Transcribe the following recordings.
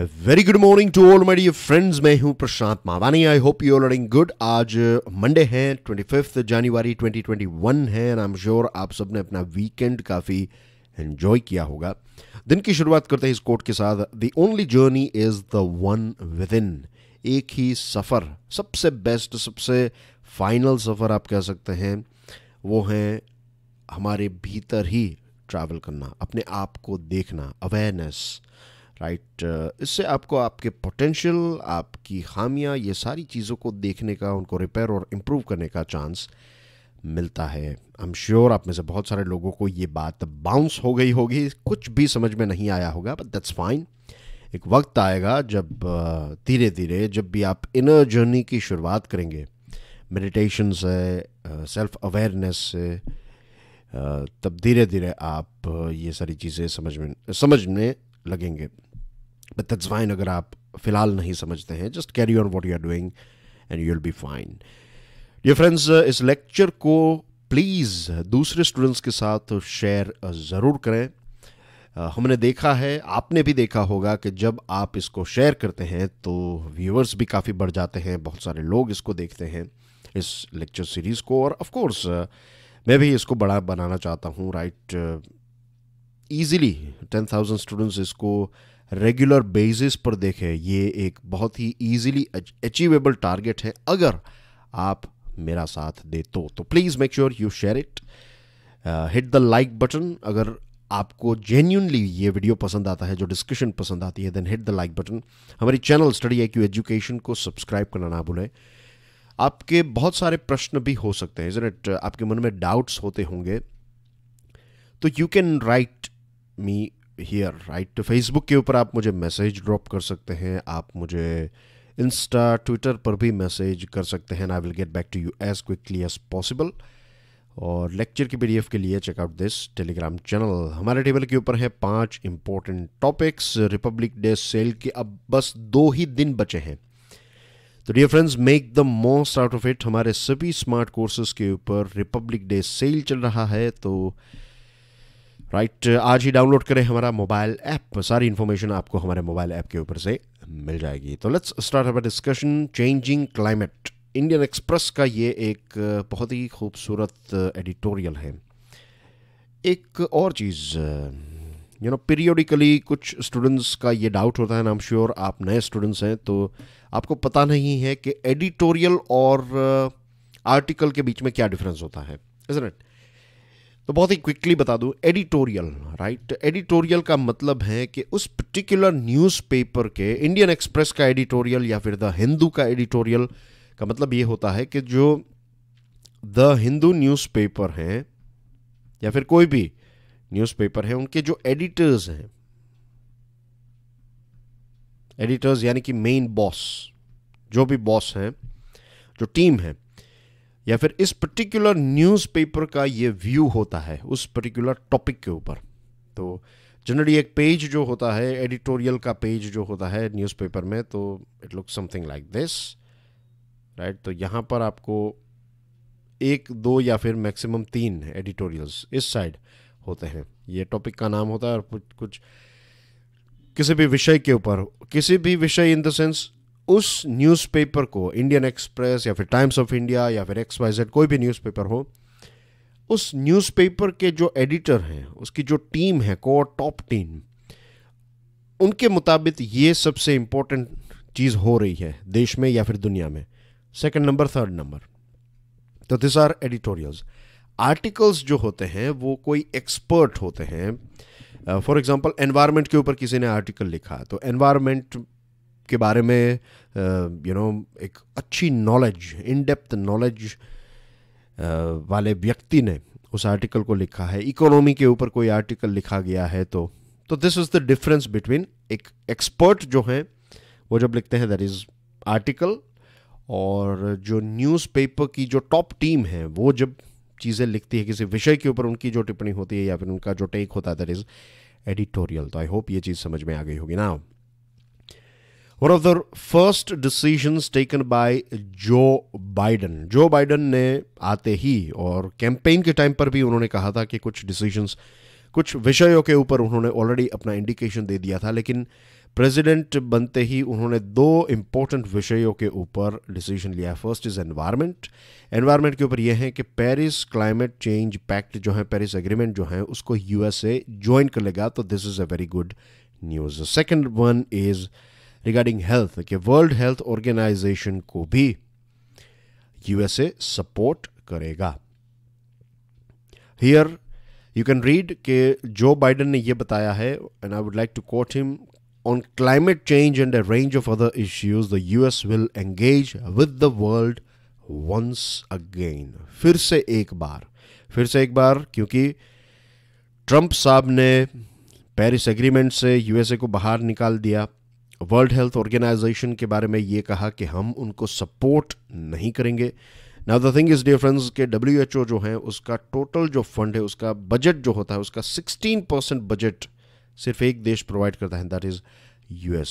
Very good morning to all my dear friends मैं हूं Prashant Mavani I hope you are learning good आज Monday uh, है twenty fifth January twenty twenty one है and I am sure आप सब ने अपना वीकेंड काफ़ी एंजॉय किया होगा दिन की शुरुआत करते हैं इस कोट के साथ the only journey is the one within एक ही सफ़र सबसे बेस्ट सबसे फाइनल सफ़र आप कह सकते हैं वो है हमारे भीतर ही ट्रैवल करना अपने आप को देखना अवेयरनेस राइट uh, इससे आपको आपके पोटेंशियल आपकी खामियां ये सारी चीज़ों को देखने का उनको रिपेयर और इम्प्रूव करने का चांस मिलता है आई एम श्योर आप में से बहुत सारे लोगों को ये बात बाउंस हो गई होगी कुछ भी समझ में नहीं आया होगा बट दैट्स फाइन एक वक्त आएगा जब uh, धीरे धीरे जब भी आप इनर जर्नी की शुरुआत करेंगे मेडिटेशन से सेल्फ अवेयरनेस से तब धीरे धीरे आप uh, ये सारी चीज़ें समझ में समझने लगेंगे बट अगर आप फिलहाल नहीं समझते हैं just carry on what you are doing and you will be fine ये फ्रेंड्स इस लेक्चर को प्लीज़ दूसरे स्टूडेंट्स के साथ शेयर uh, ज़रूर करें uh, हमने देखा है आपने भी देखा होगा कि जब आप इसको शेयर करते हैं तो व्यूअर्स भी काफ़ी बढ़ जाते हैं बहुत सारे लोग इसको देखते हैं इस लेक्चर सीरीज़ को और ऑफ कोर्स uh, मैं भी इसको बड़ा बनाना चाहता हूँ right easily ten thousand students इसको रेगुलर बेसिस पर देखें ये एक बहुत ही ईजिली अचीवेबल टारगेट है अगर आप मेरा साथ दे तो तो please make sure you share it hit the like button अगर आपको जेन्यूनली ये वीडियो पसंद आता है जो डिस्कशन पसंद आती है then hit the like button हमारी channel study I Q education को सब्सक्राइब करना ना भूलें आपके बहुत सारे प्रश्न भी हो सकते हैं इट आपके मन में डाउट्स होते होंगे तो you can write me here right तो फेसबुक के ऊपर आप मुझे मैसेज ड्रॉप कर सकते हैं आप मुझे इंस्टा ट्विटर पर भी मैसेज कर सकते हैं I will get back to you as quickly as possible और लेक्चर की पीडीएफ के लिए चेकआउट दिस टेलीग्राम चैनल हमारे टेबल के ऊपर है पांच important topics republic day sale के अब बस दो ही दिन बचे हैं तो dear friends make the most out of it हमारे सभी स्मार्ट कोर्सेज के ऊपर रिपब्लिक डे सेल चल रहा है तो राइट uh, आज ही डाउनलोड करें हमारा मोबाइल ऐप सारी इन्फॉर्मेशन आपको हमारे मोबाइल ऐप के ऊपर से मिल जाएगी तो let's start our discussion changing climate Indian Express का ये एक uh, बहुत ही खूबसूरत एडिटोरियल uh, है एक और चीज़ यू नो पीरियोडिकली कुछ स्टूडेंट्स का ये डाउट होता है ना एम श्योर आप नए स्टूडेंट्स हैं तो आपको पता नहीं है कि एडिटोरियल और आर्टिकल के बीच में क्या डिफरेंस होता है इट तो बहुत ही क्विकली बता दूं एडिटोरियल राइट एडिटोरियल का मतलब है कि उस पर्टिकुलर न्यूज़पेपर के इंडियन एक्सप्रेस का एडिटोरियल या फिर द हिंदू का एडिटोरियल का मतलब ये होता है कि जो द हिंदू न्यूज़पेपर हैं या फिर कोई भी न्यूज़पेपर है उनके जो एडिटर्स हैं एडिटर्स यानी कि मेन बॉस जो भी बॉस हैं जो टीम है या फिर इस पर्टिकुलर न्यूज़पेपर का ये व्यू होता है उस पर्टिकुलर टॉपिक के ऊपर तो जनरली एक पेज जो होता है एडिटोरियल का पेज जो होता है न्यूज़पेपर में तो it look something like this right तो यहाँ पर आपको एक दो या फिर मैक्सिमम तीन एडिटोरियल्स इस साइड होते हैं ये टॉपिक का नाम होता है और कुछ कुछ किसी भी विषय के ऊपर किसी भी विषय इन द सेंस उस न्यूज़पेपर को इंडियन एक्सप्रेस या फिर टाइम्स ऑफ इंडिया या फिर एक्स वाई जेड कोई भी न्यूज़पेपर हो उस न्यूज़पेपर के जो एडिटर हैं उसकी जो टीम है कोर टॉप टीम उनके मुताबिक ये सबसे इम्पोर्टेंट चीज़ हो रही है देश में या फिर दुनिया में सेकेंड नंबर थर्ड नंबर तो दिस आर एडिटोरियल्स आर्टिकल्स जो होते हैं वो कोई एक्सपर्ट होते हैं फॉर एग्जांपल एनवायरनमेंट के ऊपर किसी ने आर्टिकल लिखा तो एनवायरनमेंट के बारे में यू नो you know, एक अच्छी नॉलेज इन डेप्थ नॉलेज वाले व्यक्ति ने उस आर्टिकल को लिखा है इकोनॉमी के ऊपर कोई आर्टिकल लिखा गया है तो तो this is the difference between एक एक्सपर्ट जो हैं वो जब लिखते हैं दैट इज़ आर्टिकल और जो न्यूज़पेपर की जो टॉप टीम है वो जब चीज़ें लिखती है किसी विषय के ऊपर उनकी जो टिप्पणी होती है या फिर उनका जो टेक होता है दैट इज़ एडिटोरियल तो आई होप ये चीज़ समझ में आ गई होगी ना one of the first decisions taken by Joe Biden Joe Biden ने आते ही और कैंपेन के टाइम पर भी उन्होंने कहा था कि कुछ डिसीजंस कुछ विषयों के ऊपर उन्होंने ऑलरेडी अपना इंडिकेशन दे दिया था लेकिन प्रेसिडेंट बनते ही उन्होंने दो इम्पोर्टेंट विषयों के ऊपर डिसीजन लिया फर्स्ट इज़ एनवायरनमेंट एनवायरनमेंट के ऊपर यह है कि पेरिस क्लाइमेट चेंज पैक्ट जो है पेरिस एग्रीमेंट जो है उसको यूएसए ज्वाइन कर लेगा तो this is a very good news second one is regarding health कि वर्ल्ड हेल्थ ऑर्गेनाइजेशन को भी यूएसए सपोर्ट करेगा हियर यू कैन रीड के जो बाइडन ने यह बताया है and I would like to quote him on climate change and a range of other issues the US will engage with the world once again फिर से एक बार फिर से एक बार क्योंकि ट्रंप साहब ने पेरिस एग्रीमेंट से यूएसए को बाहर निकाल दिया वर्ल्ड हेल्थ ऑर्गेनाइजेशन के बारे में ये कहा कि हम उनको सपोर्ट नहीं करेंगे now the thing is difference के डब्ल्यू एच ओ जो है उसका टोटल जो फंड है उसका बजट जो होता है उसका सिक्सटीन परसेंट बजट सिर्फ एक देश प्रोवाइड करता है दैट इज़ यू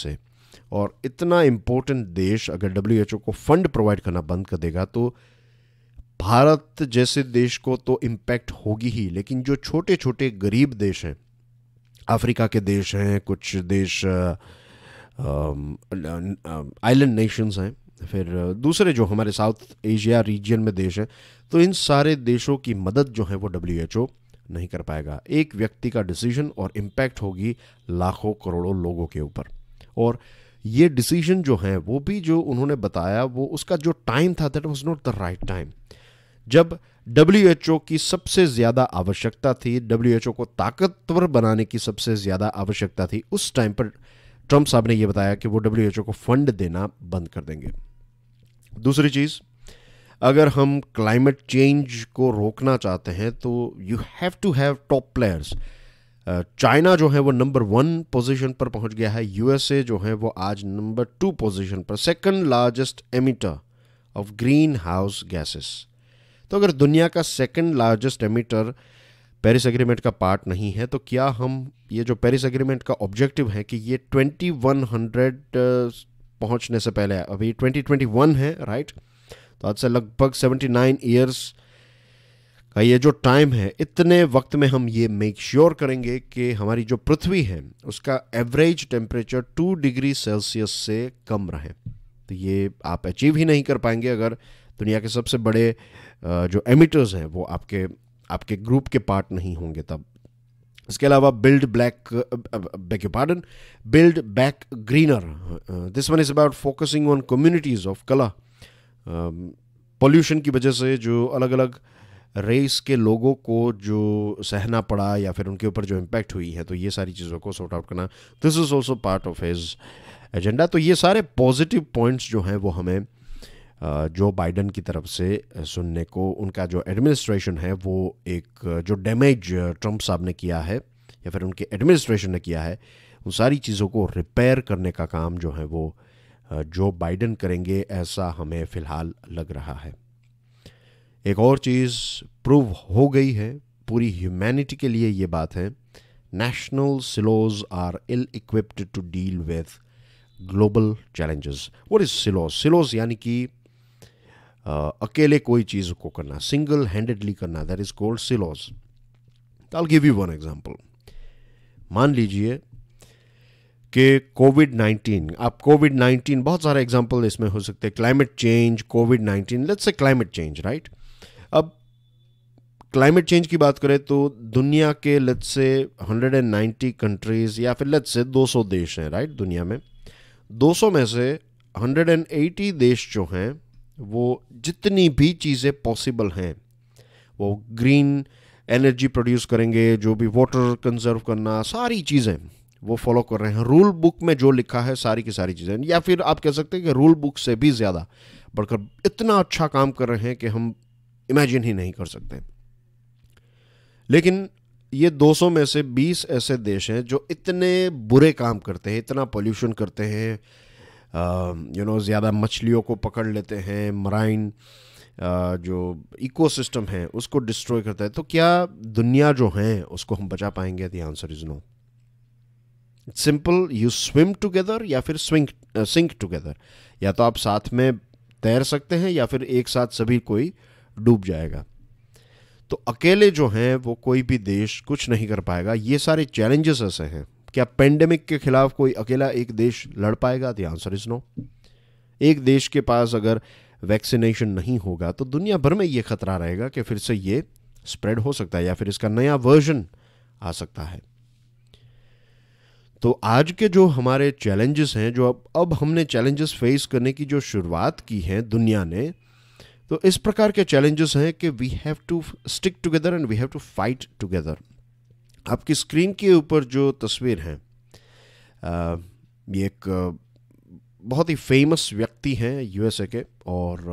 और इतना इम्पोर्टेंट देश अगर डब्ल्यू एच ओ को फंड प्रोवाइड करना बंद कर देगा तो भारत जैसे देश को तो इम्पैक्ट होगी ही लेकिन जो छोटे छोटे गरीब देश हैं अफ्रीका के देश हैं कुछ देश ah, island um, nations uh, um, हैं फिर uh, दूसरे जो हमारे साउथ एशिया रीजन में देश हैं तो इन सारे देशों की मदद जो है वो डब्ल्यू एच ओ नहीं कर पाएगा एक व्यक्ति का डिसीजन और इम्पैक्ट होगी लाखों करोड़ों लोगों के ऊपर और ये डिसीजन जो है वो भी जो उन्होंने बताया वो उसका जो टाइम था that was not the right time जब डब्ल्यू एच ओ की सबसे ज़्यादा आवश्यकता थी डब्ल्यू एच ओ को ताकतवर बनाने की सबसे ज़्यादा आवश्यकता थी उस टाइम पर ट्रंप साहब ने यह बताया कि वो डब्ल्यू को फंड देना बंद कर देंगे दूसरी चीज़ अगर हम क्लाइमेट चेंज को रोकना चाहते हैं तो you have to have top players China जो है वो नंबर वन पोजीशन पर पहुंच गया है यूएसए जो है वो आज नंबर टू पोजीशन पर second largest emitter of green house gases तो अगर दुनिया का second largest emitter Paris agreement का पार्ट नहीं है तो क्या हम ये जो पेरिस अग्रीमेंट का ऑब्जेक्टिव है कि ये 2100 uh, पहुंचने से पहले अभी 2021 है राइट तो आज से लगभग 79 इयर्स का ये जो टाइम है इतने वक्त में हम ये मेक श्योर sure करेंगे कि हमारी जो पृथ्वी है उसका average temperature two degree Celsius से कम रहे तो ये आप अचीव ही नहीं कर पाएंगे अगर दुनिया के सबसे बड़े uh, जो एमिटर्स हैं वो आपके आपके ग्रुप के पार्ट नहीं होंगे तब इसके अलावा build black back pardon build back greener this one is about focusing on communities of colour pollution की वजह से जो अलग अलग रेस के लोगों को जो सहना पड़ा या फिर उनके ऊपर जो इम्पैक्ट हुई है तो ये सारी चीज़ों को सॉर्ट आउट करना this is also part of his agenda तो ये सारे पॉजिटिव पॉइंट्स जो हैं वो हमें जो बाइडन की तरफ से सुनने को उनका जो एडमिनिस्ट्रेशन है वो एक जो डैमेज ट्रंप साहब ने किया है या फिर उनके एडमिनिस्ट्रेशन ने किया है उन सारी चीज़ों को रिपेयर करने का काम जो है वो जो बाइडन करेंगे ऐसा हमें फ़िलहाल लग रहा है एक और चीज़ प्रूव हो गई है पूरी ह्यूमैनिटी के लिए ये बात है national silos are ill equipped to deal with global challenges What is silos silos यानी कि अकेले कोई चीज़ को करना सिंगल हैंडेडली करना that is called silos I'll give you one example मान लीजिए कि कोविड नाइनटीन आप कोविड नाइन्टीन बहुत सारे एग्जांपल इसमें हो सकते हैं climate change COVID nineteen let's say climate change right अब क्लाइमेट चेंज की बात करें तो दुनिया के लत से नाइन्टी कंट्रीज़ या फिर लत से सौ देश हैं राइट दुनिया में सौ में से 180 देश जो हैं वो जितनी भी चीज़ें पॉसिबल हैं वो ग्रीन एनर्जी प्रोड्यूस करेंगे जो भी वाटर कंजर्व करना सारी चीज़ें वो फॉलो कर रहे हैं रूल बुक में जो लिखा है सारी की सारी चीज़ें या फिर आप कह सकते हैं कि रूल बुक से भी ज़्यादा बढ़कर इतना अच्छा काम कर रहे हैं कि हम इमेजिन ही नहीं कर सकते लेकिन ये 200 में से 20 ऐसे देश हैं जो इतने बुरे काम करते हैं इतना पोल्यूशन करते हैं यू um, नो ज़्यादा मछलियों को पकड़ लेते हैं मराइन uh, जो इकोसिस्टम है उसको डिस्ट्रॉय करता है तो क्या दुनिया जो है उसको हम बचा पाएंगे the answer is no it's simple you swim together या फिर स्विंग सिंक टुगेदर या तो आप साथ में तैर सकते हैं या फिर एक साथ सभी कोई डूब जाएगा तो अकेले जो हैं वो कोई भी देश कुछ नहीं कर पाएगा ये सारे चैलेंजेस ऐसे हैं क्या पेंडेमिक के खिलाफ कोई अकेला एक देश लड़ पाएगा द आंसर इज नो एक देश के पास अगर वैक्सीनेशन नहीं होगा तो दुनिया भर में ये खतरा रहेगा कि फिर से ये स्प्रेड हो सकता है या फिर इसका नया वर्जन आ सकता है तो आज के जो हमारे चैलेंजेस हैं जो अब अब हमने चैलेंजेस फेस करने की जो शुरुआत की है दुनिया ने तो इस प्रकार के चैलेंजेस हैं कि we have to stick together and we have to fight together आपकी स्क्रीन के ऊपर जो तस्वीर है ये एक बहुत ही फेमस व्यक्ति हैं यूएसए के और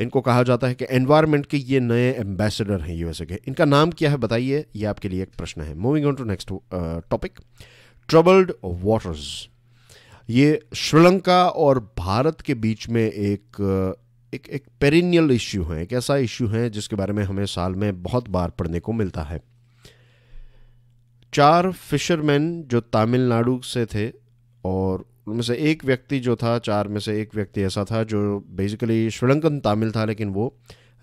इनको कहा जाता है कि एनवायरनमेंट के ये नए एम्बेसडर हैं यूएसए के इनका नाम क्या है बताइए ये आपके लिए एक प्रश्न है moving on to next topic troubled waters ये श्रीलंका और भारत के बीच में एक एक एक पेरिनियल इश्यू है एक ऐसा इश्यू है जिसके बारे में हमें साल में बहुत बार पढ़ने को मिलता है चार फिशरमैन जो तमिलनाडु से थे और उनमें से एक व्यक्ति जो था चार में से एक व्यक्ति ऐसा था जो बेसिकली श्रीलंकन तामिल था लेकिन वो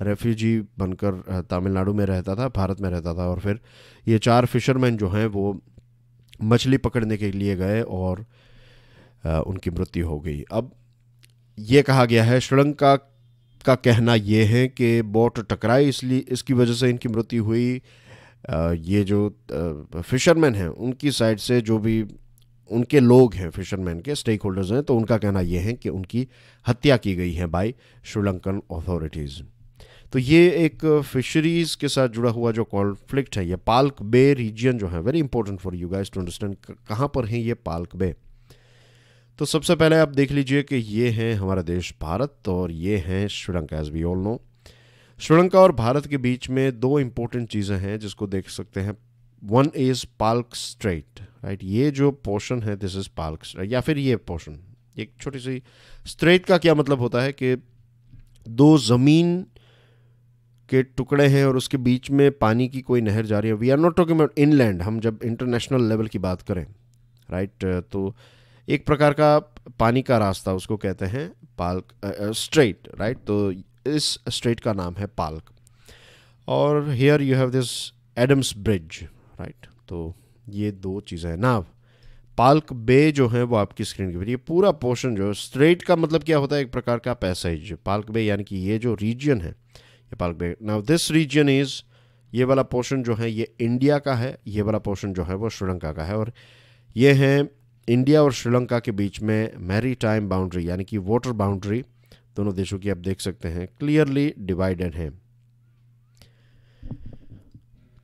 रेफ्यूजी बनकर तमिलनाडु में रहता था भारत में रहता था और फिर ये चार फिशरमैन जो हैं वो मछली पकड़ने के लिए गए और उनकी मृत्यु हो गई अब ये कहा गया है श्रीलंका का कहना ये है कि बोट टकराई इसलिए इसकी वजह से इनकी मृत्यु हुई ये जो फिशरमैन हैं उनकी साइड से जो भी उनके लोग हैं फिशरमैन के स्टेक होल्डर्स हैं तो उनका कहना यह है कि उनकी हत्या की गई है बाय श्रीलंकन अथॉरिटीज़ तो ये एक फिशरीज़ के साथ जुड़ा हुआ जो कॉन्फ्लिक्ट है ये पाल्क बे रीजन जो है very important for you guys to understand कहाँ पर हैं ये पाल्क बे तो सबसे पहले आप देख लीजिए कि ये हैं हमारा देश भारत और ये हैं Sri Lanka as we all know Sri Lanka और भारत के बीच में दो इंपॉर्टेंट चीज़ें हैं जिसको देख सकते हैं one is Palk strait right ये जो पोर्शन है दिस इज पार्क या फिर ये पोर्शन एक छोटी सी स्ट्रेट का क्या मतलब होता है कि दो ज़मीन के टुकड़े हैं और उसके बीच में पानी की कोई नहर जा रही है we are not talking about inland हम जब इंटरनेशनल लेवल की बात करें राइट right? तो एक प्रकार का पानी का रास्ता उसको कहते हैं पाल्क स्ट्रेट राइट तो इस स्ट्रेट का नाम है पाल्क और here you have this Adams bridge right तो ये दो चीज़ें हैं नाव पालक बे जो है वो आपकी स्क्रीन के ऊपर ये पूरा पोर्शन जो है स्ट्रेट का मतलब क्या होता है एक प्रकार का पैसेज पाल्क बे यानी कि ये जो रीजन है ये Palk bay now this region is ये वाला पोर्शन जो है ये इंडिया का है ये वाला पोर्शन जो है वो श्रीलंका का है और ये है इंडिया और श्रीलंका के बीच में मैरी टाइम बाउंड्री यानी कि वाटर बाउंड्री दोनों देशों की आप देख सकते हैं क्लियरली डिवाइडेड हैं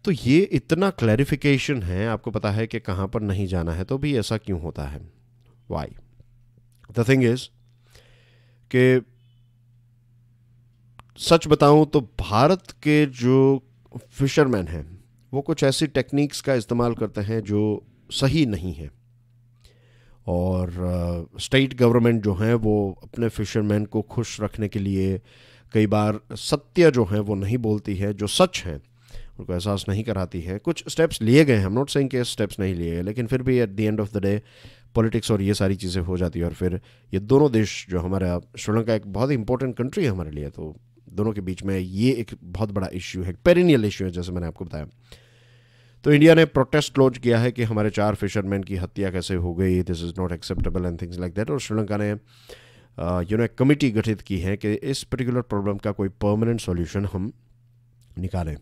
तो ये इतना क्लैरिफिकेशन है आपको पता है कि कहां पर नहीं जाना है तो भी ऐसा क्यों होता है वाई द थिंग इज के सच बताऊं तो भारत के जो फिशरमैन हैं वो कुछ ऐसी टेक्निक्स का इस्तेमाल करते हैं जो सही नहीं है और स्टेट गवर्नमेंट जो हैं वो अपने फिशरमैन को खुश रखने के लिए कई बार सत्य जो है वो नहीं बोलती है जो सच है उनको एहसास नहीं कराती है कुछ स्टेप्स लिए गए हैं हम नॉट सेइंग के स्टेप्स नहीं लिए गए लेकिन फिर भी at the end of the day politics और ये सारी चीज़ें हो जाती है और फिर ये दोनों देश जो हमारा श्रीलंका एक बहुत ही इंपॉर्टेंट कंट्री है हमारे लिए तो दोनों के बीच में ये एक बहुत बड़ा इश्यू है पेरिनियल इशू है जैसे मैंने आपको बताया तो इंडिया ने प्रोटेस्ट लॉन्च किया है कि हमारे चार फिशरमैन की हत्या कैसे हो गई this is not acceptable and things like that और श्रीलंका ने यू uh, नो एक कमिटी गठित की है कि इस पर्टिकुलर प्रॉब्लम का कोई परमानेंट सॉल्यूशन हम निकालें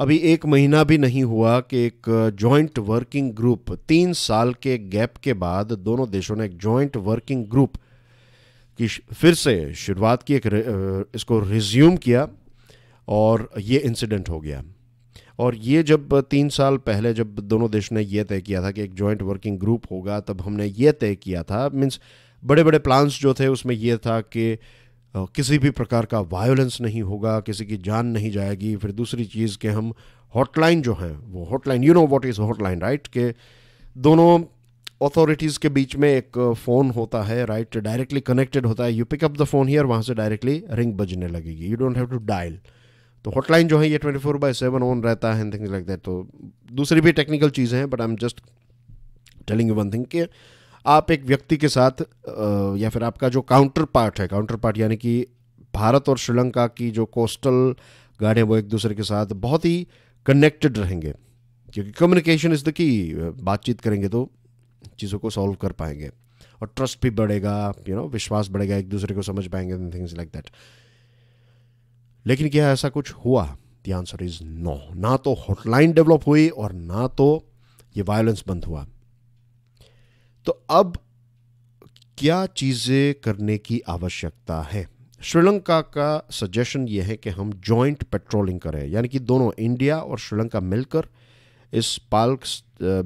अभी एक महीना भी नहीं हुआ कि एक जॉइंट वर्किंग ग्रुप तीन साल के गैप के बाद दोनों देशों ने एक जॉइंट वर्किंग ग्रुप की फिर से शुरुआत की एक uh, इसको रिज्यूम किया और ये इंसिडेंट हो गया और ये जब तीन साल पहले जब दोनों देश ने यह तय किया था कि एक जॉइंट वर्किंग ग्रुप होगा तब हमने ये तय किया था मीन्स बड़े बड़े प्लान्स जो थे उसमें ये था कि किसी भी प्रकार का वायलेंस नहीं होगा किसी की जान नहीं जाएगी फिर दूसरी चीज़ के हम हॉटलाइन जो हैं वो hotline you know what is hotline right के दोनों अथॉरिटीज़ के बीच में एक फ़ोन होता है राइट डायरेक्टली कनेक्टेड होता है you pick up the phone here वहाँ से डायरेक्टली रिंग बजने लगेगी you don't have to dial तो हॉटलाइन जो है ये twenty four by seven on रहता है थिंग्स लाइक दैट तो दूसरी भी टेक्निकल चीज़ें हैं but I am just telling you one thing कि आप एक व्यक्ति के साथ या फिर आपका जो काउंटर पार्ट है काउंटर पार्ट यानी कि भारत और श्रीलंका की जो कोस्टल गार्ड है वो एक दूसरे के साथ बहुत ही कनेक्टेड रहेंगे क्योंकि कम्युनिकेशन इज़ द की बातचीत करेंगे तो चीज़ों को सॉल्व कर पाएंगे और ट्रस्ट भी बढ़ेगा यू you नो know, विश्वास बढ़ेगा एक दूसरे को समझ पाएंगे थिंग्स लाइक दैट लेकिन क्या ऐसा कुछ हुआ द आंसर इज नो ना तो हॉटलाइन डेवलप हुई और ना तो ये वायलेंस बंद हुआ तो अब क्या चीज़ें करने की आवश्यकता है श्रीलंका का सजेशन यह है कि हम जॉइंट पेट्रोलिंग करें यानी कि दोनों इंडिया और श्रीलंका मिलकर इस पाल्क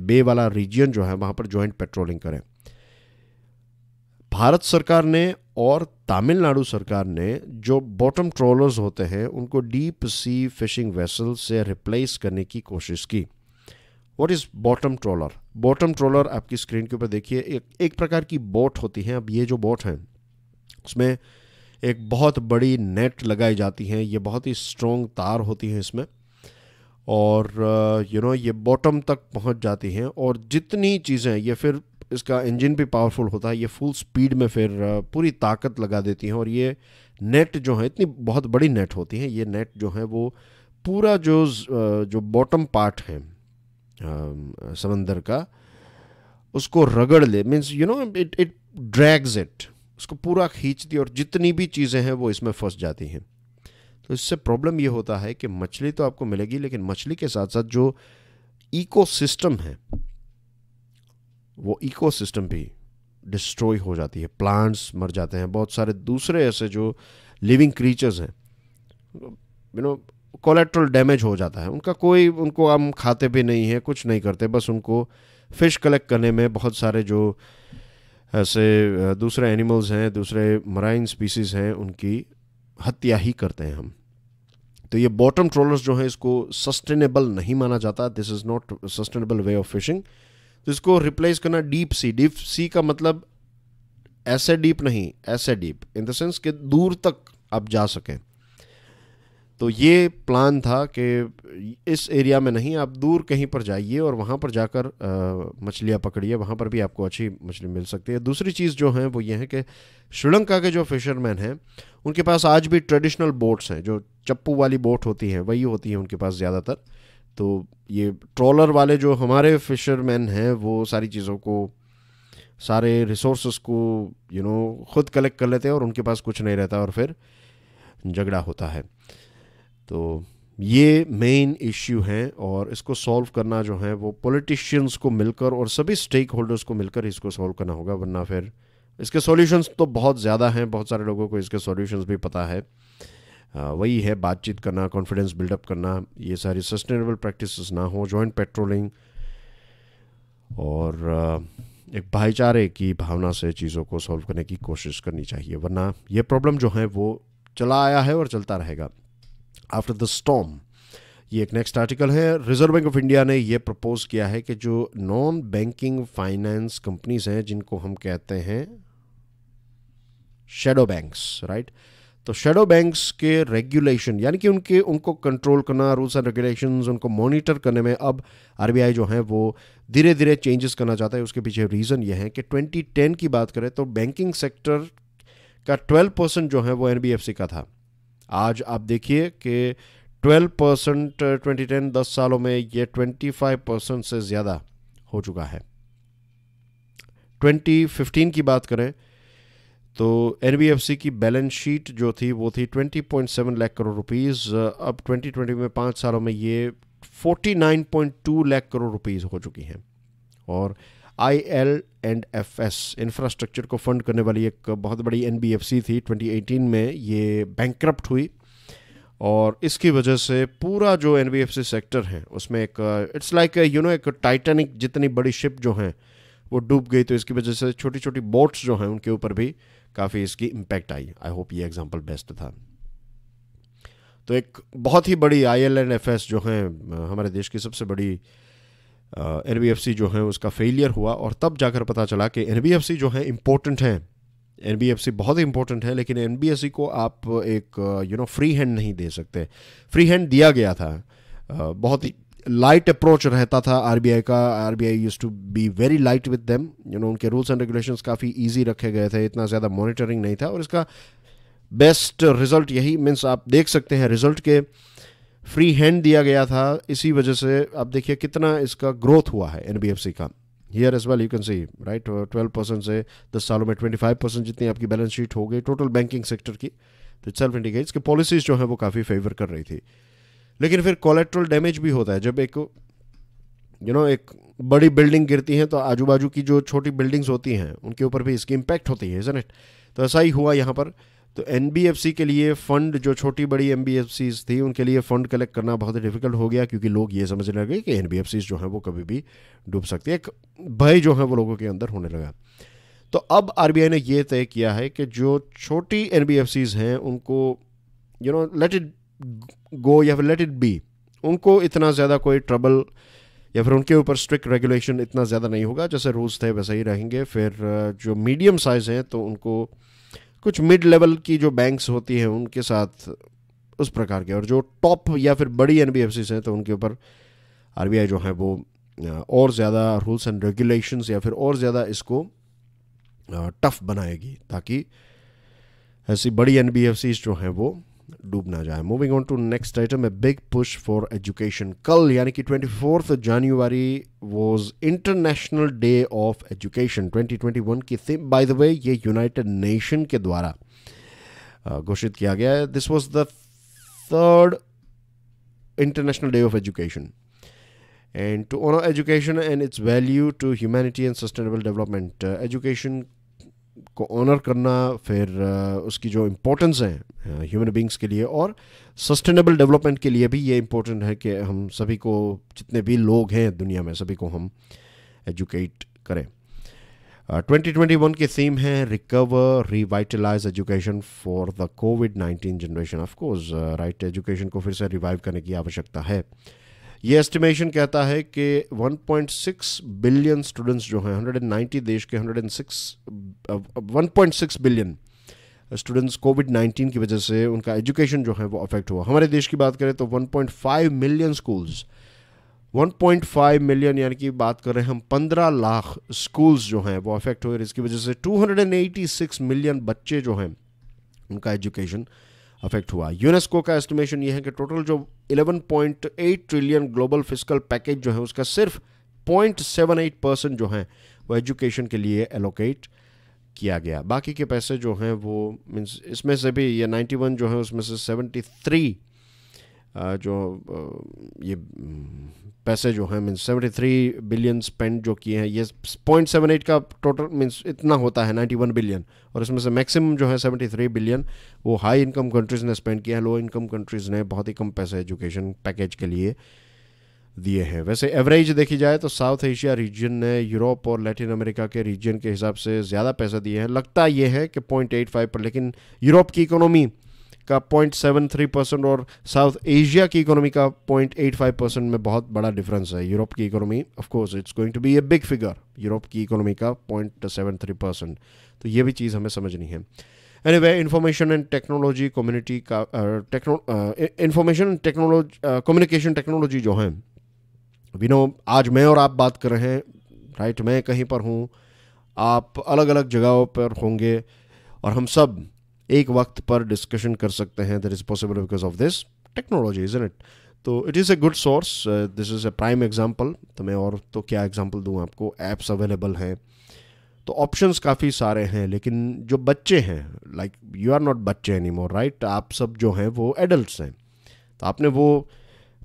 बे वाला रीजन जो है वहां पर जॉइंट पेट्रोलिंग करें भारत सरकार ने और तमिलनाडु सरकार ने जो बॉटम ट्रोलर्स होते हैं उनको डीप सी फिशिंग वेसल से रिप्लेस करने की कोशिश की what is bottom trawler bottom trawler आपकी स्क्रीन के ऊपर देखिए एक एक प्रकार की बोट होती है अब ये जो बोट है उसमें एक बहुत बड़ी नेट लगाई जाती है ये बहुत ही स्ट्रोंग तार होती है इसमें और you uh, know you know, ये बॉटम तक पहुंच जाती हैं और जितनी चीज़ें ये फिर इसका इंजन भी पावरफुल होता है ये फुल स्पीड में फिर पूरी ताकत लगा देती हैं और ये नेट जो है इतनी बहुत बड़ी नेट होती है ये नेट जो है वो पूरा जो जो बॉटम पार्ट है समंदर का उसको रगड़ ले means you know it it drags it उसको पूरा खींचती और जितनी भी चीज़ें हैं वो इसमें फंस जाती हैं तो इससे प्रॉब्लम ये होता है कि मछली तो आपको मिलेगी लेकिन मछली के साथ साथ जो इकोसिस्टम है वो इकोसिस्टम भी डिस्ट्रॉय हो जाती है प्लांट्स मर जाते हैं बहुत सारे दूसरे ऐसे जो लिविंग क्रीचर्स हैं यू नो कोलेट्रल डैमेज हो जाता है उनका कोई उनको हम खाते भी नहीं हैं कुछ नहीं करते बस उनको फ़िश कलेक्ट करने में बहुत सारे जो ऐसे दूसरे एनिमल्स हैं दूसरे मराइन स्पीसीज़ हैं उनकी हत्या ही करते हैं हम तो ये बॉटम ट्रोलर्स जो हैं इसको सस्टेनेबल नहीं माना जाता this is not sustainable way of fishing तो इसको रिप्लेस करना डीप सी डीप सी का मतलब ऐसे डीप नहीं ऐसे डीप इन द सेंस कि दूर तक आप जा सकें तो ये प्लान था कि इस एरिया में नहीं आप दूर कहीं पर जाइए और वहाँ पर जाकर मछलियाँ पकड़िए वहाँ पर भी आपको अच्छी मछली मिल सकती है दूसरी चीज़ जो है वो ये है कि श्रीलंका के जो फिशरमैन हैं उनके पास आज भी ट्रेडिशनल बोट्स हैं जो चप्पू वाली बोट होती हैं वही होती हैं उनके पास ज़्यादातर तो ये ट्रॉलर वाले जो हमारे फिशरमैन हैं वो सारी चीज़ों को सारे रिसोर्स को यू नो खुद कलेक्ट कर लेते हैं और उनके पास कुछ नहीं रहता और फिर झगड़ा होता है तो ये मेन इश्यू हैं और इसको सॉल्व करना जो है वो पॉलिटिशियंस को मिलकर और सभी स्टेक होल्डर्स को मिलकर इसको सॉल्व करना होगा वरना फिर इसके सॉल्यूशंस तो बहुत ज़्यादा हैं बहुत सारे लोगों को इसके सॉल्यूशंस भी पता है हाँ, वही है बातचीत करना कॉन्फिडेंस बिल्डअप करना ये सारी सस्टेनेबल प्रैक्टिस ना हो जॉइंट पेट्रोलिंग और एक भाईचारे की भावना से चीज़ों को सॉल्व करने की कोशिश करनी चाहिए वरना ये प्रॉब्लम जो है वो चला आया है और चलता रहेगा आफ्टर द स्टॉम ये एक नेक्स्ट आर्टिकल है रिजर्व बैंक ऑफ इंडिया ने ये प्रपोज किया है कि जो नॉन बैंकिंग फाइनेंस कंपनीज हैं जिनको हम कहते हैं शेडो बैंक्स राइट right? तो शेडो बैंक्स के रेगुलेशन यानी कि उनके उनको कंट्रोल करना रूल्स एंड रेगुलेशन उनको मॉनिटर करने में अब आरबीआई जो है वो धीरे धीरे चेंजेस करना चाहता है उसके पीछे रीज़न ये है कि 2010 की बात करें तो बैंकिंग सेक्टर का 12 परसेंट जो है वो एनबीएफसी का था आज आप देखिए कि 12 परसेंट ट्वेंटी टेन दस सालों में ये 25 परसेंट से ज़्यादा हो चुका है 2015 की बात करें तो एन की बैलेंस शीट जो थी वो थी 20.7 लाख करोड़ रुपीस अब 2020 में पाँच सालों में ये 49.2 लाख करोड़ रुपीस हो चुकी हैं और I L and F S infrastructure को फंड करने वाली एक बहुत बड़ी एन थी 2018 में ये बैंक हुई और इसकी वजह से पूरा जो एन सेक्टर है उसमें एक इट्स लाइक यू नो एक टाइटैनिक जितनी बड़ी शिप जो हैं वो डूब गई तो इसकी वजह से छोटी छोटी बोट्स जो हैं उनके ऊपर भी काफ़ी इसकी इम्पैक्ट आई आई होप ये एग्जाम्पल बेस्ट था तो एक बहुत ही बड़ी I L and F S जो है हमारे देश की सबसे बड़ी एन बी एफ सी जो है उसका फेलियर हुआ और तब जाकर पता चला कि एन बी एफ सी जो है इम्पोर्टेंट है एन बी एफ सी बहुत इंपॉर्टेंट है लेकिन एन बी एफ सी को आप एक यू नो फ्री हैंड नहीं दे सकते फ्री हैंड दिया गया था बहुत ही लाइट अप्रोच रहता था आरबीआई का RBI used to be very light with them you know उनके रूल्स एंड रेगुलेशन काफ़ी ईजी रखे गए थे इतना ज़्यादा मॉनिटरिंग नहीं था और इसका बेस्ट रिजल्ट यही मीन्स आप देख सकते हैं रिजल्ट के फ्री हैंड दिया गया था इसी वजह से आप देखिए कितना इसका ग्रोथ हुआ है एन का here as well you can see right twelve percent से दस सालों में ट्वेंटी फाइव परसेंट जितनी आपकी बैलेंस शीट हो गई टोटल बैंकिंग सेक्टर की तो इट सेल्फ इंडिकेट्स की पॉलिसीज़ जो है वो काफ़ी फेवर कर रही थी लेकिन फिर कोलेट्रल डैमेज भी होता है जब एक यू नो एक बड़ी बिल्डिंग गिरती है तो आजू बाजू की जो छोटी बिल्डिंग्स होती हैं उनके ऊपर भी इसकी इम्पैक्ट होती है इट तो ऐसा ही हुआ यहाँ पर तो एन के लिए फ़ंड जो छोटी बड़ी एम थी उनके लिए फ़ंड कलेक्ट करना बहुत डिफिकल्ट हो गया क्योंकि लोग ये समझने लगे कि एन जो हैं वो कभी भी डूब सकती है एक भय जो है वो लोगों के अंदर होने लगा तो अब आर ने ये तय किया है कि जो छोटी एन हैं उनको you know let it go या फिर लेट इट बी उनको इतना ज़्यादा कोई ट्रबल या फिर उनके ऊपर स्ट्रिक्ट रेगुलेशन इतना ज़्यादा नहीं होगा जैसे रूल्स थे वैसे ही रहेंगे फिर जो मीडियम साइज़ हैं तो उनको कुछ मिड लेवल की जो बैंक्स होती हैं उनके साथ उस प्रकार के और जो टॉप या फिर बड़ी एन हैं तो उनके ऊपर आर जो है वो और ज़्यादा रूल्स एंड रेगुलेशंस या फिर और ज़्यादा इसको टफ बनाएगी ताकि ऐसी बड़ी एन जो हैं वो डूब ना जाए moving on to next item a big push for education कल यानी कि twenty fourth January was international day of education twenty की थीम द वे ये यूनाइटेड नेशन के द्वारा uh, घोषित किया गया है this was the third international day of education and to honour education and its value to humanity and sustainable development education को honour करना फिर उसकी जो इम्पोर्टेंस है ह्यूमन बींग्स के लिए और सस्टेनेबल डेवलपमेंट के लिए भी ये इम्पोर्टेंट है कि हम सभी को जितने भी लोग हैं दुनिया में सभी को हम एजुकेट करें ट्वेंटी ट्वेंटी वन की थीम है recover revitalise education for the COVID nineteen generation of course right education को फिर से रिवाइव करने की आवश्यकता है uh, ये एस्टिमेशन कहता है कि 1.6 बिलियन स्टूडेंट्स जो हैं 190 देश के 106 1.6 बिलियन स्टूडेंट्स कोविड 19 की वजह से उनका एजुकेशन जो है वो अफेक्ट हुआ हमारे देश की बात करें तो 1.5 मिलियन स्कूल्स 1.5 मिलियन यानी कि बात कर रहे हैं हम 15 लाख स्कूल्स जो हैं वो अफेक्ट हुए इसकी वजह से 286 मिलियन बच्चे जो हैं उनका एजुकेशन अफेक्ट हुआ यूनेस्को का एस्टिमेशन ये है कि टोटल जो 11.8 ट्रिलियन ग्लोबल फिजिकल पैकेज जो है उसका सिर्फ 0.78 परसेंट जो है वो एजुकेशन के लिए एलोकेट किया गया बाकी के पैसे जो हैं वो मीन्स इसमें से भी ये 91 जो है उसमें से 73 जो ये हम्म, पैसे जो हैं means seventy three billion spend जो किए हैं ये पॉइंट सेवन एट का टोटल मीन्स इतना होता है नाइन्टी वन बिलियन और इसमें से मैक्सिमम जो है सेवेंटी थ्री बिलियन वो हाई इनकम कंट्रीज़ ने स्पेंड किया है लो इनकम कंट्रीज़ ने बहुत ही कम पैसे एजुकेशन पैकेज के लिए दिए हैं वैसे एवरेज देखी जाए तो साउथ एशिया रीजन ने यूरोप और लैटिन अमेरिका के रीजन के हिसाब से ज़्यादा पैसा दिए हैं लगता ये है कि पॉइंट एट फाइव पर लेकिन यूरोप की इकोनॉमी का 0.73 परसेंट और साउथ एशिया की इकोनॉमी का 0.85 परसेंट में बहुत बड़ा डिफरेंस है यूरोप की economy of course it's going to be a big figure Europe की इकोनॉमी का 0.73 परसेंट तो ये भी चीज़ हमें समझनी है anyway information and technology community का techno information and technology communication technology जो है विनो आज मैं और आप बात कर रहे हैं राइट मैं कहीं पर हूँ आप अलग अलग जगहों पर होंगे और हम सब एक वक्त पर डिस्कशन कर सकते हैं that is possible because of this technology is it तो it is a good source this is a prime example तो मैं और तो क्या एग्जाम्पल दूँ आपको ऐप्स अवेलेबल हैं तो ऑप्शंस काफ़ी सारे हैं लेकिन जो बच्चे हैं लाइक यू आर नॉट बच्चे एनी मोर राइट आप सब जो हैं वो एडल्ट हैं तो आपने वो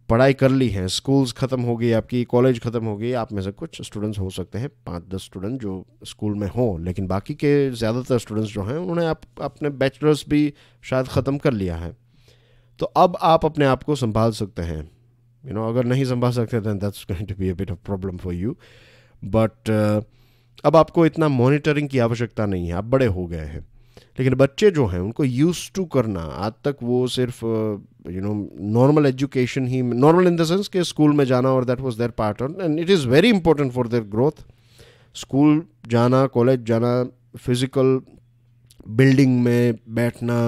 पढ़ाई कर ली है स्कूल्स ख़त्म हो गई आपकी कॉलेज ख़त्म हो गई आप में से कुछ स्टूडेंट्स हो सकते हैं पाँच दस स्टूडेंट जो स्कूल में हों लेकिन बाकी के ज़्यादातर स्टूडेंट्स जो हैं उन्होंने आप अपने बैचलर्स भी शायद ख़त्म कर लिया है तो अब आप अपने आप को संभाल सकते हैं यू नो अगर नहीं संभाल सकते then that's going to be a bit of problem for you but अब आपको इतना मॉनिटरिंग की आवश्यकता नहीं है आप बड़े हो गए हैं लेकिन बच्चे जो हैं उनको यूज टू करना आज तक वो सिर्फ यू नो नॉर्मल एजुकेशन ही नॉर्मल इन द सेंस के स्कूल में जाना और that was there on and it is very important for their growth school जाना कॉलेज जाना फिजिकल बिल्डिंग में बैठना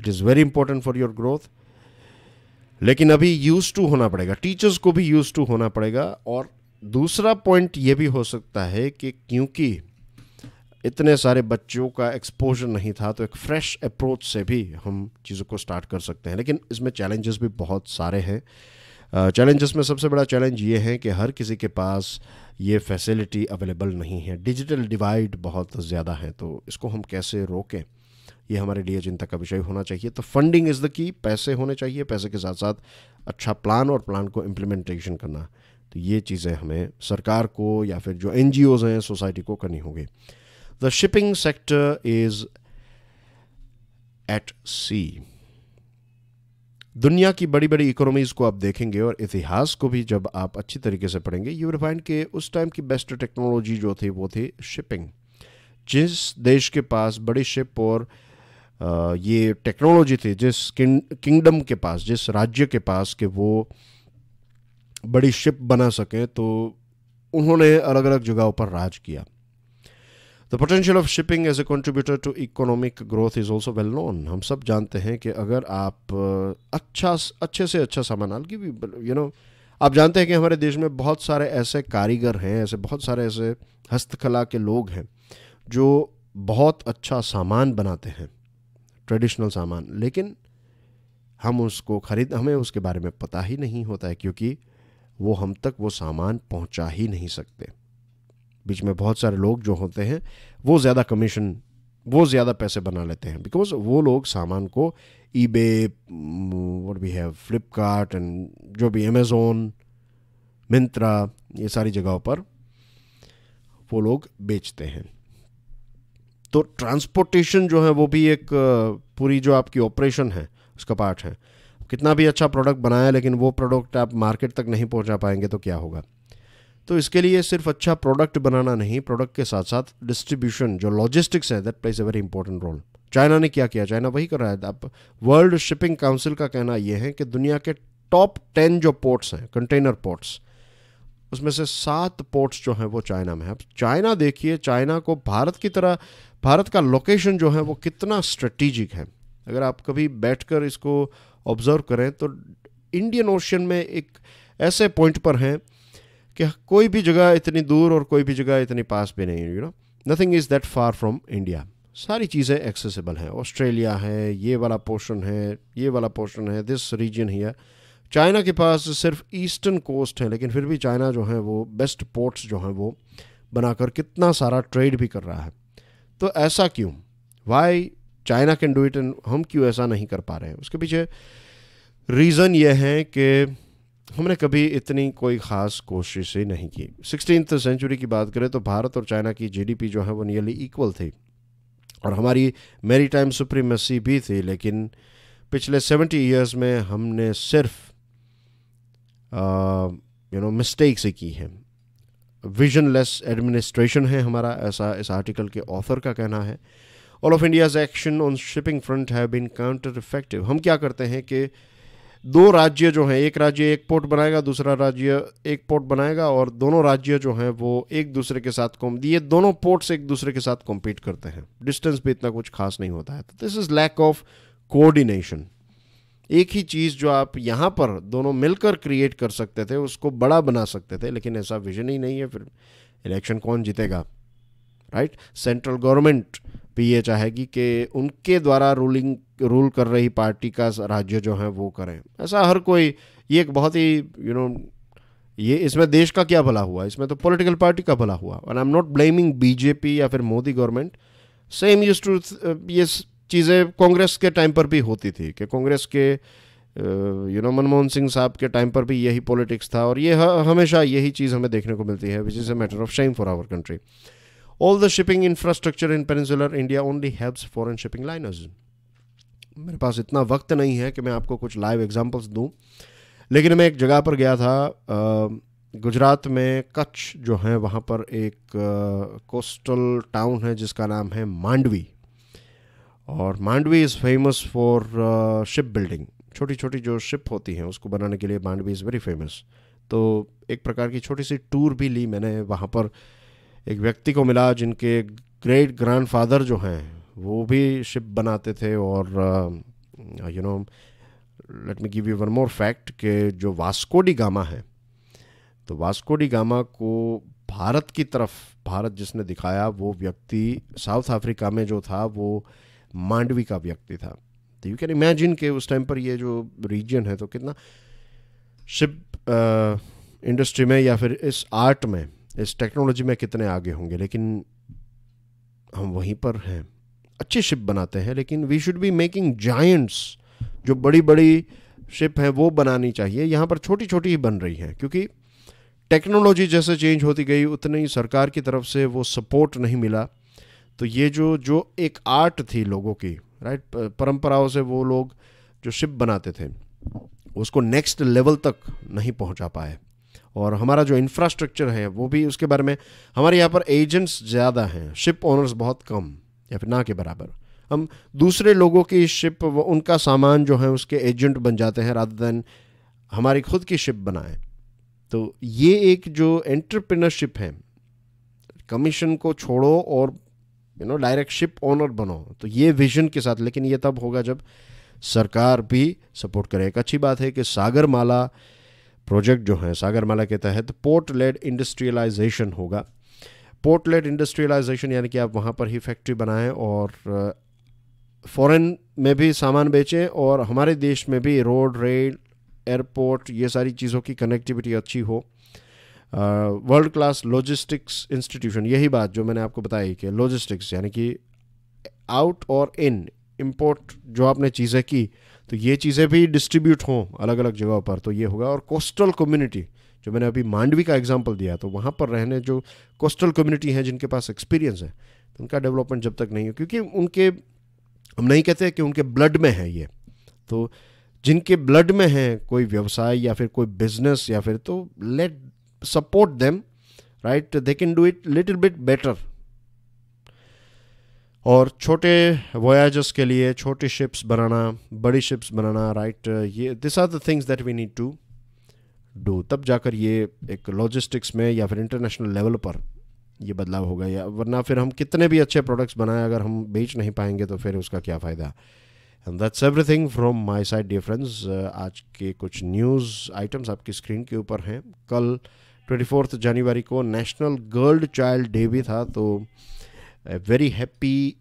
it is very important for your growth लेकिन अभी यूज टू होना पड़ेगा टीचर्स को भी यूज टू होना पड़ेगा और दूसरा पॉइंट ये भी हो सकता है कि क्योंकि इतने सारे बच्चों का एक्सपोजर नहीं था तो एक फ्रेश अप्रोच से भी हम चीज़ों को स्टार्ट कर सकते हैं लेकिन इसमें चैलेंजेस भी बहुत सारे हैं चैलेंजेस में सबसे बड़ा चैलेंज ये है कि हर किसी के पास ये फैसिलिटी अवेलेबल नहीं है डिजिटल डिवाइड बहुत ज़्यादा है तो इसको हम कैसे रोकें ये हमारे लिए चिंता का विषय होना चाहिए तो फंडिंग इज़ द की पैसे होने चाहिए पैसे के साथ साथ अच्छा प्लान और प्लान को इम्प्लीमेंटेशन करना तो ये चीज़ें हमें सरकार को या फिर जो एन हैं सोसाइटी को करनी होगी The shipping sector is at sea. दुनिया की बड़ी बड़ी इकोनॉमीज़ को आप देखेंगे और इतिहास को भी जब आप अच्छी तरीके से पढ़ेंगे यू रिफाइंड के उस टाइम की बेस्ट टेक्नोलॉजी जो थी वो थी शिपिंग जिस देश के पास बड़ी शिप और ये टेक्नोलॉजी थी जिस किंगडम के पास जिस राज्य के पास कि वो बड़ी शिप बना सकें तो उन्होंने अलग अलग जगहों पर राज किया the potential of shipping as a contributor to economic growth is also well known हम सब जानते हैं कि अगर आप अच्छा अच्छे से अच्छा सामान हल्की भी यू नो आप जानते हैं कि हमारे देश में बहुत सारे ऐसे कारीगर हैं ऐसे बहुत सारे ऐसे हस्तकला के लोग हैं जो बहुत अच्छा सामान बनाते हैं ट्रेडिशनल सामान लेकिन हम उसको ख़रीद हमें उसके बारे में पता ही नहीं होता है क्योंकि वो हम तक वो सामान पहुंचा ही नहीं सकते बीच में बहुत सारे लोग जो होते हैं वो ज़्यादा कमीशन वो ज़्यादा पैसे बना लेते हैं बिकॉज वो लोग सामान को ई बे वट भी है फ्लिपकार्ट एंड जो भी अमेज़ोन मिंत्रा ये सारी जगहों पर वो लोग बेचते हैं तो ट्रांसपोर्टेशन जो है वो भी एक पूरी जो आपकी ऑपरेशन है उसका पार्ट है कितना भी अच्छा प्रोडक्ट बनाया लेकिन वो प्रोडक्ट आप मार्केट तक नहीं पहुंचा पाएंगे तो क्या होगा तो इसके लिए सिर्फ अच्छा प्रोडक्ट बनाना नहीं प्रोडक्ट के साथ साथ डिस्ट्रीब्यूशन जो लॉजिस्टिक्स है that plays a very important role China ने क्या किया चाइना वही कर रहा है अब वर्ल्ड शिपिंग काउंसिल का कहना यह है कि दुनिया के टॉप टेन जो पोर्ट्स हैं कंटेनर पोर्ट्स उसमें से सात पोर्ट्स जो हैं वो चाइना में है अब चाइना देखिए चाइना को भारत की तरह भारत का लोकेशन जो है वो कितना स्ट्रेटिजिक है अगर आप कभी बैठकर इसको ऑब्जर्व करें तो इंडियन ओशन में एक ऐसे पॉइंट पर हैं कि कोई भी जगह इतनी दूर और कोई भी जगह इतनी पास भी नहीं you know nothing is that far from India सारी चीज़ें एक्सेसिबल हैं ऑस्ट्रेलिया है ये वाला पोर्शन है ये वाला पोर्शन है दिस रीजन ही है चाइना के पास सिर्फ ईस्टर्न कोस्ट है लेकिन फिर भी चाइना जो है वो बेस्ट पोर्ट्स जो हैं वो बनाकर कितना सारा ट्रेड भी कर रहा है तो ऐसा क्यों why China can do it and हम क्यों ऐसा नहीं कर पा रहे हैं उसके पीछे रीज़न ये है कि हमने कभी इतनी कोई ख़ास कोशिश ही नहीं की सिक्सटीन सेंचुरी की बात करें तो भारत और चाइना की जीडीपी जो है वो नियरली इक्वल थी और हमारी मेरी टाइम सुप्रीमेसी भी थी लेकिन पिछले सेवेंटी ईयर्स में हमने सिर्फ यू नो मिस्टेक्स ही की हैं लेस एडमिनिस्ट्रेशन है हमारा ऐसा इस आर्टिकल के ऑथर का कहना है all of India's action on shipping front have been counter effective हम क्या करते हैं कि दो राज्य जो हैं एक राज्य एक पोर्ट बनाएगा दूसरा राज्य एक पोर्ट बनाएगा और दोनों राज्य जो हैं वो एक दूसरे के साथ कॉम ये दोनों पोर्ट्स एक दूसरे के साथ कॉम्पीट करते हैं डिस्टेंस भी इतना कुछ खास नहीं होता है तो this is lack of coordination एक ही चीज़ जो आप यहाँ पर दोनों मिलकर क्रिएट कर सकते थे उसको बड़ा बना सकते थे लेकिन ऐसा विजन ही नहीं है फिर इलेक्शन कौन जीतेगा राइट सेंट्रल गवर्नमेंट भी ये चाहेगी कि उनके द्वारा रूलिंग रूल कर रही पार्टी का राज्य जो है वो करें ऐसा हर कोई ये एक बहुत ही यू you नो know, ये इसमें देश का क्या भला हुआ इसमें तो पॉलिटिकल पार्टी का भला हुआ और I am not blaming BJP या फिर Modi government same use to ये चीज़ें कांग्रेस के टाइम पर भी होती थी कि कांग्रेस के यू नो मनमोहन सिंह साहब के टाइम पर भी यही पॉलिटिक्स था और ये हमेशा यही चीज़ हमें देखने को मिलती है which is a matter of shame for our country all the shipping infrastructure in peninsular India only helps foreign shipping liners मेरे पास इतना वक्त नहीं है कि मैं आपको कुछ लाइव एग्जाम्पल्स दूँ लेकिन मैं एक जगह पर गया था गुजरात में कच्छ जो है वहाँ पर एक कोस्टल टाउन है जिसका नाम है मांडवी और Mandvi is famous for ship building छोटी छोटी जो शिप होती हैं उसको बनाने के लिए मांडवी इज़ वेरी फेमस तो एक प्रकार की छोटी सी टूर भी ली मैंने वहाँ पर एक व्यक्ति को मिला जिनके ग्रेट ग्रैंडफादर जो हैं वो भी शिप बनाते थे और you know let me give you one more fact कि जो वास्को डी गामा है तो वास्को डी गामा को भारत की तरफ भारत जिसने दिखाया वो व्यक्ति साउथ अफ्रीका में जो था वो मांडवी का व्यक्ति था तो यू कैन इमेजिन के उस टाइम पर ये जो रीजन है तो कितना शिप इंडस्ट्री uh, में या फिर इस आर्ट में इस टेक्नोलॉजी में कितने आगे होंगे लेकिन हम वहीं पर हैं अच्छी शिप बनाते हैं लेकिन we should be making giants जो बड़ी बड़ी शिप हैं वो बनानी चाहिए यहाँ पर छोटी छोटी ही बन रही हैं क्योंकि टेक्नोलॉजी जैसे चेंज होती गई उतनी सरकार की तरफ से वो सपोर्ट नहीं मिला तो ये जो जो एक आर्ट थी लोगों की राइट परंपराओं से वो लोग जो शिप बनाते थे उसको नेक्स्ट लेवल तक नहीं पहुंचा पाए और हमारा जो इंफ्रास्ट्रक्चर है वो भी उसके बारे में हमारे यहाँ पर एजेंट्स ज़्यादा हैं शिप ओनर्स बहुत कम या फिर ना के बराबर हम दूसरे लोगों की शिप उनका सामान जो है उसके एजेंट बन जाते हैं रादर दैन हमारी खुद की शिप बनाए तो ये एक जो एंटरप्रिनरशिप है कमीशन को छोड़ो और you know direct ship owner बनो तो ये विजन के साथ लेकिन ये तब होगा जब सरकार भी सपोर्ट करे एक अच्छी बात है कि सागरमाला माला प्रोजेक्ट जो हैं सागरमाला के तहत पोर्ट लेड इंडस्ट्रियलाइजेशन होगा पोर्ट लेड इंडस्ट्रियलाइजेशन यानी कि आप वहाँ पर ही फैक्ट्री बनाएं और फॉरेन में भी सामान बेचें और हमारे देश में भी रोड रेल एयरपोर्ट ये सारी चीज़ों की कनेक्टिविटी अच्छी हो वर्ल्ड क्लास लॉजिस्टिक्स इंस्टीट्यूशन यही बात जो मैंने आपको बताई कि लॉजिस्टिक्स यानी कि आउट और इन इम्पोर्ट जो आपने चीज़ें की तो ये चीज़ें भी डिस्ट्रीब्यूट हों अलग अलग जगहों पर तो ये होगा और कोस्टल कम्युनिटी जो मैंने अभी मांडवी का एग्जाम्पल दिया तो वहाँ पर रहने जो कोस्टल कम्युनिटी हैं जिनके पास एक्सपीरियंस है तो उनका डेवलपमेंट जब तक नहीं हो क्योंकि उनके हम नहीं कहते कि उनके ब्लड में है ये तो जिनके ब्लड में है कोई व्यवसाय या फिर कोई बिजनेस या फिर तो let support them right they can do it little bit better और छोटे वोयाजस के लिए छोटी शिप्स बनाना बड़ी शिप्स बनाना राइट ये this are the things that we need to do तब जाकर ये एक लॉजिस्टिक्स में या फिर इंटरनेशनल लेवल पर ये बदलाव होगा या वरना फिर हम कितने भी अच्छे प्रोडक्ट्स बनाए अगर हम बेच नहीं पाएंगे तो फिर उसका क्या फ़ायदा and that's everything from my side dear friends आज के कुछ न्यूज़ आइटम्स आपकी स्क्रीन के ऊपर हैं कल ट्वेंटी फोर्थ जनवरी को नेशनल गर्ल्ड चाइल्ड डे भी था तो uh, a very happy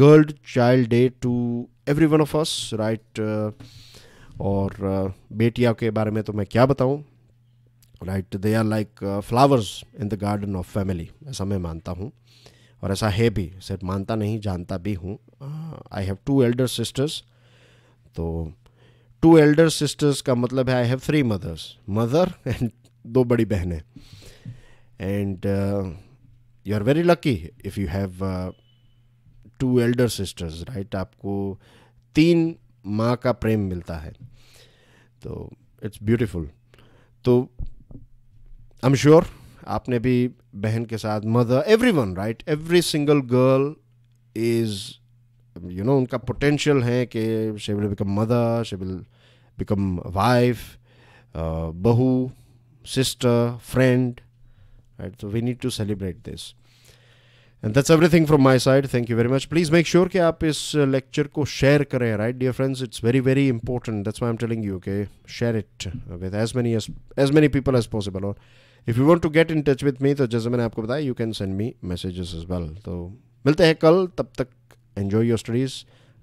girl child day to every one of us right और uh, बेटिया के बारे में तो मैं क्या बताऊँ right they are like flowers in the garden of family ऐसा मैं मानता हूँ और ऐसा है भी सिर्फ मानता नहीं जानता भी हूँ I have two elder sisters तो टू एल्डर सिस्टर्स का मतलब है I have three mothers mother and दो बड़ी बहनें and you are very lucky if you have two elder sisters right आपको तीन माँ का प्रेम मिलता है तो इट्स ब्यूटिफुल तो आई एम श्योर आपने भी बहन के साथ mother every one right every single girl is you know उनका पोटेंशियल है कि she will become mother she will become wife बहू sister friend right so we need to celebrate this and that's everything from my side thank you very much please make sure कि आप इस lecture uh, को share करें right dear friends it's very very important that's I am telling you के share it with as many एज as possible एज possible और if you want to get in touch with me तो जैसे मैंने आपको बताया you can send me messages as well तो मिलते हैं कल तब तक एन्जॉय योर स्टडीज़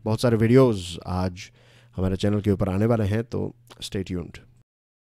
बहुत सारे वीडियोज़ आज हमारे चैनल के ऊपर आने वाले हैं तो स्टेट यूंट